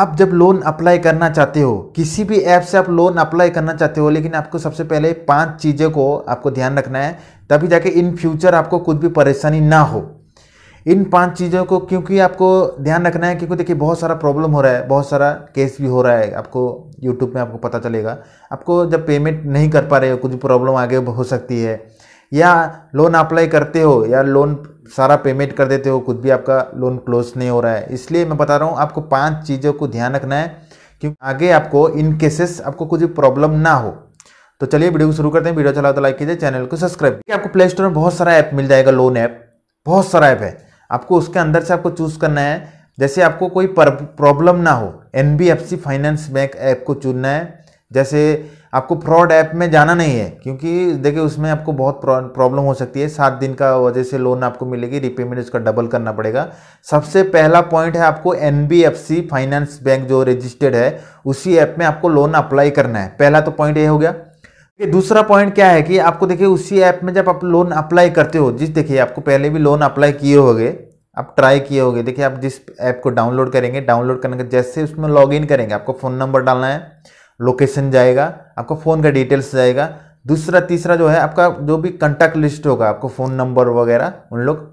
आप जब loan apply करना चाहते हो किसी भी ऐप से आप लोन अप्लाई करना चाहते हो लेकिन आपको सबसे पहले पांच चीज़ों को आपको ध्यान रखना है तभी जाके इन फ्यूचर आपको कुछ भी परेशानी ना हो इन पांच चीज़ों को क्योंकि आपको ध्यान रखना है क्योंकि देखिए बहुत सारा प्रॉब्लम हो रहा है बहुत सारा केस भी हो रहा है आपको यूट्यूब में आपको पता चलेगा आपको जब पेमेंट नहीं कर पा रहे हो कुछ प्रॉब्लम आगे हो सकती है या लोन अप्लाई करते हो या लोन सारा पेमेंट कर देते हो खुद भी आपका लोन क्लोज नहीं हो रहा है इसलिए मैं बता रहा हूँ आपको पांच चीज़ों को ध्यान रखना है क्योंकि आगे आपको इन केसेस आपको कुछ प्रॉब्लम ना हो तो चलिए वीडियो को शुरू करते हैं वीडियो चलाओ अच्छा तो लाइक कीजिए चैनल को सब्सक्राइब कीजिए आपको प्ले स्टोर में बहुत सारा ऐप मिल जाएगा लोन ऐप बहुत सारा ऐप है आपको उसके अंदर से आपको चूज़ करना है जैसे आपको कोई प्रॉब्लम ना हो एन फाइनेंस बैंक ऐप को चुनना है जैसे आपको फ्रॉड ऐप में जाना नहीं है क्योंकि देखिए उसमें आपको बहुत प्रॉब्लम हो सकती है सात दिन का वजह से लोन आपको मिलेगी रिपेमेंट उसका डबल करना पड़ेगा सबसे पहला पॉइंट है आपको एन फाइनेंस बैंक जो रजिस्टर्ड है उसी ऐप में आपको लोन अप्लाई करना है पहला तो पॉइंट ये हो गया दूसरा पॉइंट क्या है कि आपको देखिए उसी ऐप में जब आप लोन अप्लाई करते हो जिस देखिए आपको पहले भी लोन अप्लाई किए होगे आप ट्राई किए होगे देखिए आप जिस ऐप को डाउनलोड करेंगे डाउनलोड करने के जैसे उसमें लॉगिन करेंगे आपको फ़ोन नंबर डालना है लोकेशन जाएगा आपका फ़ोन का डिटेल्स जाएगा दूसरा तीसरा जो है आपका जो भी कंटैक्ट लिस्ट होगा आपको फ़ोन नंबर वगैरह उन लोग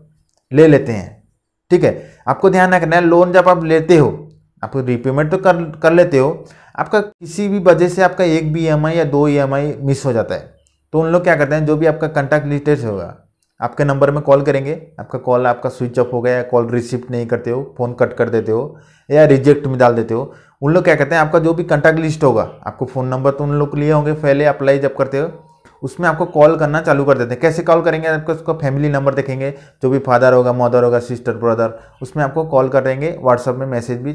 ले लेते हैं ठीक है आपको ध्यान रखना है लोन जब आप लेते हो आप रिपेमेंट तो कर कर लेते हो आपका किसी भी वजह से आपका एक भी ई e या दो ई e मिस हो जाता है तो उन लोग क्या करते हैं जो भी आपका कंटैक्ट लिस्टेज होगा आपके नंबर में कॉल करेंगे आपका कॉल आपका स्विच ऑफ हो गया या कॉल रिसीव नहीं करते हो फ़ोन कट कर देते हो या रिजेक्ट में डाल देते हो उन लोग क्या कहते हैं आपका जो भी कंटैक्ट लिस्ट होगा आपको फ़ोन नंबर तो उन लोग लिए होंगे पहले अप्लाई जब करते हो उसमें आपको कॉल करना चालू कर देते हैं कैसे कॉल करेंगे आपको उसका फैमिली नंबर देखेंगे जो भी फादर होगा मदर होगा सिस्टर ब्रदर उसमें आपको कॉल कर देंगे व्हाट्सअप में मैसेज भी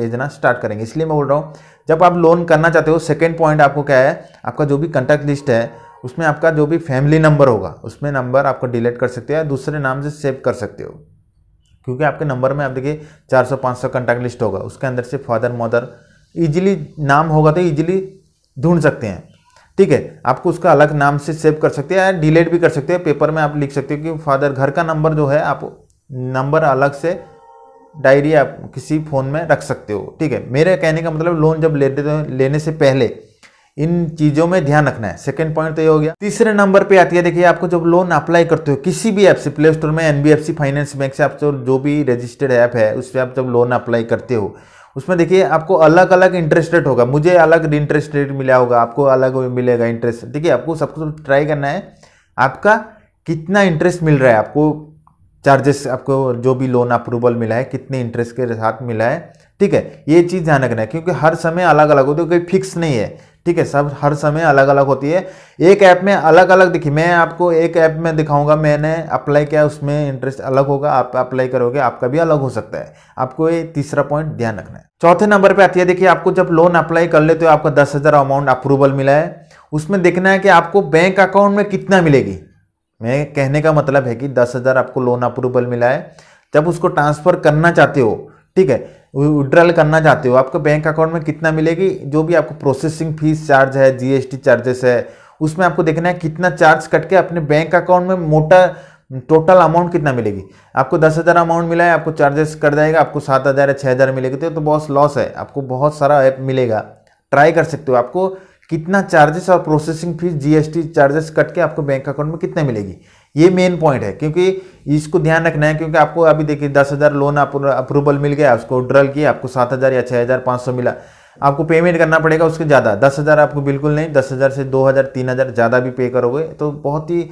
भेजना स्टार्ट करेंगे इसलिए मैं बोल रहा हूँ जब आप लोन करना चाहते हो सेकेंड पॉइंट आपको क्या है आपका जो भी कंटैक्ट लिस्ट है उसमें आपका जो भी फैमिली नंबर होगा उसमें नंबर आपको डिलीट कर सकते हो या दूसरे नाम से सेव कर सकते हो क्योंकि आपके नंबर में आप देखिए 400 500 कंटैक्ट लिस्ट होगा उसके अंदर से फादर मदर इजीली नाम होगा तो इजीली ढूंढ सकते हैं ठीक है आपको उसका अलग नाम से सेव कर सकते हैं या डिलीट भी कर सकते हैं पेपर में आप लिख सकते हो कि फादर घर का नंबर जो है आप नंबर अलग से डायरी आप किसी फ़ोन में रख सकते हो ठीक है मेरे कहने का मतलब लोन जब लेते लेने से पहले इन चीज़ों में ध्यान रखना है सेकंड पॉइंट तो ये हो गया तीसरे नंबर पे आती है देखिए आपको जब लोन अप्लाई करते हो किसी भी ऐप से प्ले स्टोर में एनबीएफसी फाइनेंस बैंक से आप जो भी रजिस्टर्ड ऐप है उस पर आप जब लोन अप्लाई करते हो उसमें देखिए आपको अलग अलग इंटरेस्ट रेट होगा मुझे अलग इंटरेस्ट रेट मिला होगा आपको अलग मिलेगा इंटरेस्ट देखिए आपको सब कुछ ट्राई करना है आपका कितना इंटरेस्ट मिल रहा है आपको चार्जेस आपको जो भी लोन अप्रूवल मिला है कितने इंटरेस्ट के साथ मिला है ठीक है ये चीज़ ध्यान रखना है क्योंकि हर समय अलग अलग होती है कोई फिक्स नहीं है ठीक है सब हर समय अलग अलग होती है एक ऐप में अलग अलग देखिए मैं आपको एक ऐप में दिखाऊंगा मैंने अप्लाई किया उसमें इंटरेस्ट अलग होगा आप अप्लाई करोगे आपका भी अलग हो सकता है आपको ये तीसरा पॉइंट ध्यान रखना है चौथे नंबर पे आती है देखिए आपको जब लोन अप्लाई कर लेते हो आपका दस अमाउंट अप्रूवल मिला है उसमें देखना है कि आपको बैंक अकाउंट में कितना मिलेगी मैं कहने का मतलब है कि दस आपको लोन अप्रूवल मिला है जब उसको ट्रांसफ़र करना चाहते हो ठीक है विड्रॉल करना चाहते हो आपके बैंक अकाउंट में कितना मिलेगी जो भी आपको प्रोसेसिंग फीस चार्ज है जीएसटी चार्जेस है उसमें आपको देखना है कितना चार्ज कट के अपने बैंक अकाउंट में मोटा टोटल अमाउंट कितना मिलेगी आपको दस हज़ार अमाउंट मिला है आपको चार्जेस कर जाएगा आपको सात हज़ार या छः हज़ार मिलेगी तो, तो बहुत लॉस है आपको बहुत सारा ऐप मिलेगा ट्राई कर सकते हो आपको कितना चार्जेस और processing fee GST charges cut के आपको बैंक अकाउंट में कितना मिलेगी ये मेन पॉइंट है क्योंकि इसको ध्यान रखना है क्योंकि आपको अभी देखिए दस हज़ार लोन अप्रूवल मिल गया उसको ड्रल किया आपको सात हज़ार या छः हज़ार पाँच सौ मिला आपको पेमेंट करना पड़ेगा उसके ज़्यादा दस हज़ार आपको बिल्कुल नहीं दस हज़ार से दो हज़ार तीन हज़ार ज़्यादा भी पे करोगे तो बहुत ही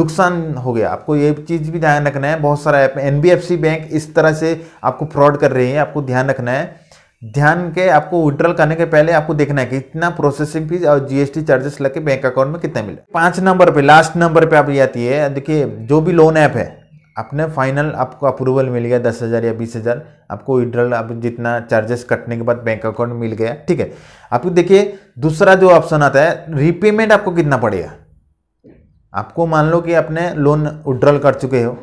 नुकसान हो गया आपको ये चीज़ भी ध्यान रखना है बहुत सारा ऐप एन बैंक इस तरह से आपको फ्रॉड कर रही है आपको ध्यान रखना है ध्यान के आपको विड्रॉल करने के पहले आपको देखना है कि इतना प्रोसेसिंग फीस और जीएसटी चार्जेस लग के बैंक अकाउंट में कितना मिले पांच नंबर पे लास्ट नंबर पे आप ये आती है देखिए जो भी लोन ऐप है आपने फाइनल आपको अप्रूवल मिल गया दस हज़ार या बीस हज़ार आपको विड्रॉल आप जितना चार्जेस कटने के बाद बैंक अकाउंट मिल गया ठीक है आपको देखिए दूसरा जो ऑप्शन आता है रीपेमेंट आपको कितना पड़ेगा आपको मान लो कि आपने लोन विड्रॉल कर चुके हो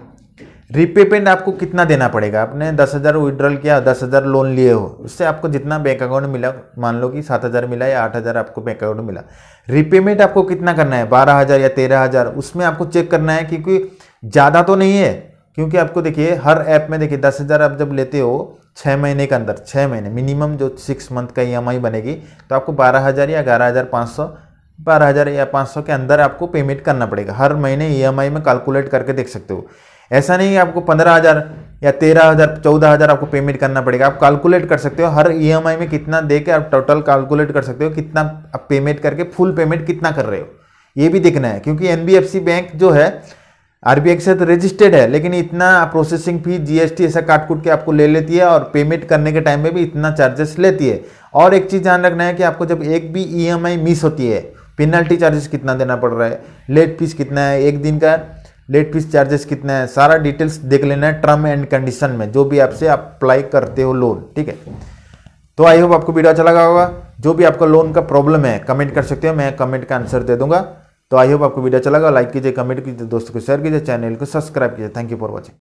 रिपेमेंट आपको कितना देना पड़ेगा आपने दस हज़ार विड्रॉल किया दस हज़ार लोन लिए हो उससे आपको जितना बैंक अकाउंट मिला मान लो कि सात हज़ार मिला या आठ हज़ार आपको बैंक अकाउंट मिला रिपेमेंट आपको कितना करना है बारह हज़ार या तेरह हज़ार उसमें आपको चेक करना है क्योंकि ज़्यादा तो नहीं है क्योंकि आपको देखिए हर ऐप में देखिए दस हज़ार आप जब लेते हो छः महीने के अंदर छः महीने मिनिमम जो सिक्स मंथ का ई e बनेगी तो आपको बारह हज़ार या ग्यारह हज़ार पाँच सौ बारह हज़ार या पाँच सौ के अंदर आपको पेमेंट करना पड़ेगा हर महीने ई e में कैलकुलेट करके देख सकते हो ऐसा नहीं आपको पंद्रह हज़ार या तेरह हज़ार चौदह हज़ार आपको पेमेंट करना पड़ेगा आप कैलकुलेट कर सकते हो हर ईएमआई में कितना दे के आप टोटल कैलकुलेट कर सकते हो कितना आप पेमेंट करके फुल पेमेंट कितना कर रहे हो ये भी देखना है क्योंकि एन बैंक जो है आर के साथ रजिस्टर्ड है लेकिन इतना प्रोसेसिंग फी जीएसटी ऐसा काट कूट के आपको ले लेती है और पेमेंट करने के टाइम में भी इतना चार्जेस लेती है और एक चीज़ ध्यान रखना है कि आपको जब एक भी ईएमआई e मिस होती है पेनल्टी चार्जेस कितना देना पड़ रहा है लेट फीस कितना है एक दिन का लेट फीस चार्जेस कितने हैं सारा डिटेल्स देख लेना है टर्म एंड कंडीशन में जो भी आपसे अप्लाई करते हो लोन ठीक है तो आई होप आपको वीडियो अच्छा लगा होगा जो भी आपका लोन का प्रॉब्लम है कमेंट कर सकते हो मैं कमेंट का आंसर दे दूंगा तो आई होप आपको वीडियो अच्छा लगा लाइक कीजिए कमेंट कीजिए दोस्तों को शेयर कीजिए चैनल को सब्सक्राइब कीजिए थैंक यू फॉर वॉचिंग